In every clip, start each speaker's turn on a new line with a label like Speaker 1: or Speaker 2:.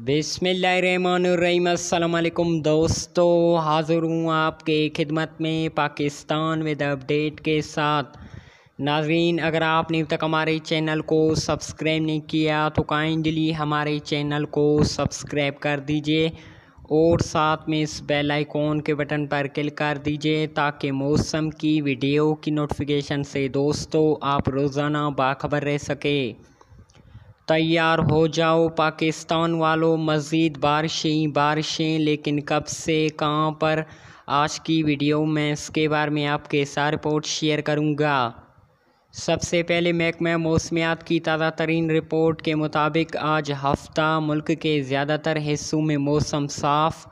Speaker 1: बिसमीम् दोस्तों हाज़िर हूँ आपके खिदमत में पाकिस्तान विद अपडेट के साथ नाजरीन अगर आपने अब तक हमारे चैनल को सब्सक्राइब नहीं किया तो काइंडली हमारे चैनल को सब्सक्राइब कर दीजिए और साथ में इस बेल आइकॉन के बटन पर क्लिक कर दीजिए ताकि मौसम की वीडियो की नोटिफिकेशन से दोस्तों आप रोज़ाना बाखबर रह सके तैयार हो जाओ पाकिस्तान वालों मज़ीद बारिशें बारिशें लेकिन कब से कहाँ पर आज की वीडियो में इसके बारे में आपके साथ रिपोर्ट शेयर करूँगा सबसे पहले महकमा मौसमियात की ताज़ा तरीन रिपोर्ट के मुताबिक आज हफ्ता मुल्क के ज़्यादातर हिस्सों में मौसम साफ़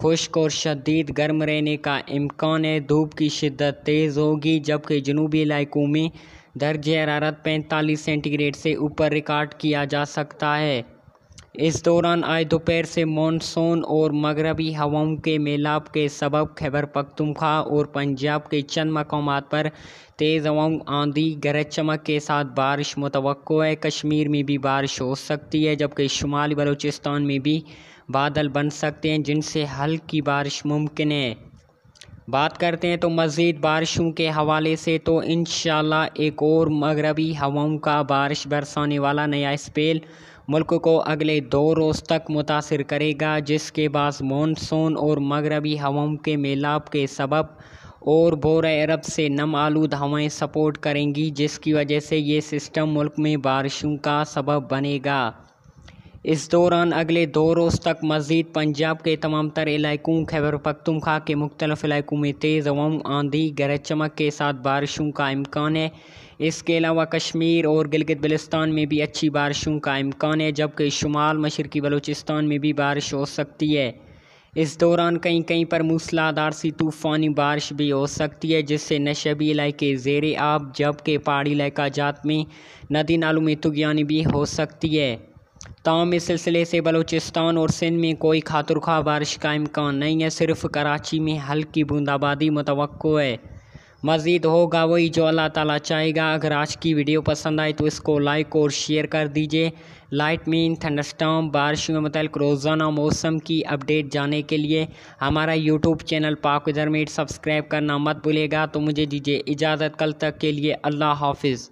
Speaker 1: खुश्क और शदीद गर्म रहने का इम्कान है धूप की शिद्दत तेज़ होगी जबकि जनूबी इलाकों में दर्ज हरारत पैंतालीस सेंटीग्रेड से ऊपर रिकॉर्ड किया जा सकता है इस दौरान आज दोपहर से मानसून और मगरबी हवाओं के मेलाप के सबब खैबर पखतुमखा और पंजाब के चंद मकाम पर तेज़ हवाओं आंधी गरज चमक के साथ बारिश मुतव है कश्मीर में भी बारिश हो सकती है जबकि शुमाली बलूचिस्तान में भी बादल बन सकते हैं जिनसे हल्की बारिश मुमकिन है बात करते हैं तो मज़ीद बारिशों के हवाले से तो इन एक और मगरबी हवाओं का बारिश बरसाने वाला नया स्पेल मुल्क को अगले दो रोज़ तक मुतासर करेगा जिसके बाद मानसून और मगरबी हवाओं के मेलाप के सबब और बोर अरब से नम आलूद हवाएँ सपोर्ट करेंगी जिसकी वजह से ये सिस्टम मुल्क में बारिशों का सबब बनेगा इस दौरान अगले दो रोज़ तक मजीद पंजाब के तमाम तर इलाकों खैबर पख्तनख्वा के मुख्तलिफ इलाकों में तेज़ हवाओं आंधी गरज चमक के साथ बारिशों का इम्कान है इसके अलावा कश्मीर और गिलगित बलिस्तान में भी अच्छी बारिशों का इम्कान है जबकि शुमाल मशरकी बलूचिस्तान में भी बारिश हो सकती है इस दौरान कहीं कहीं पर मूसलाधार सी तूफ़ानी बारिश भी हो सकती है जिससे नशबी इलाके जेर आब जबकि पहाड़ी इलाका जात में नदी नालों में तुगयानी भी हो सकती है ताम इस सिलसिले से बलूचिस्तान और सिंध में कोई खा बारिश का इम्कान नहीं है सिर्फ कराची में हल्की बूंदाबादी मुतव है मज़ीद होगा वही जो अल्लाह ताला चाहेगा अगर आज की वीडियो पसंद आए तो इसको लाइक और शेयर कर दीजिए लाइट मीन थंडस्टॉम बारिश में मतलब रोज़ाना मौसम की अपडेट जाने के लिए हमारा यूट्यूब चैनल पाक जरमेट सब्सक्राइब करना मत भूलेगा तो मुझे दीजिए इजाज़त कल तक के लिए अल्लाह हाफिज़